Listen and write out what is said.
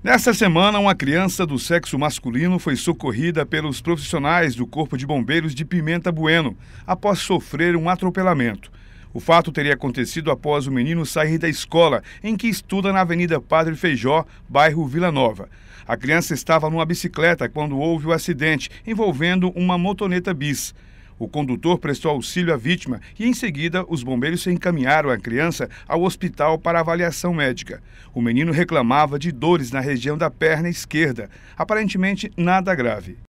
Nesta semana, uma criança do sexo masculino foi socorrida pelos profissionais do Corpo de Bombeiros de Pimenta Bueno após sofrer um atropelamento. O fato teria acontecido após o menino sair da escola em que estuda na Avenida Padre Feijó, bairro Vila Nova. A criança estava numa bicicleta quando houve o acidente envolvendo uma motoneta bis. O condutor prestou auxílio à vítima e, em seguida, os bombeiros encaminharam a criança ao hospital para avaliação médica. O menino reclamava de dores na região da perna esquerda, aparentemente nada grave.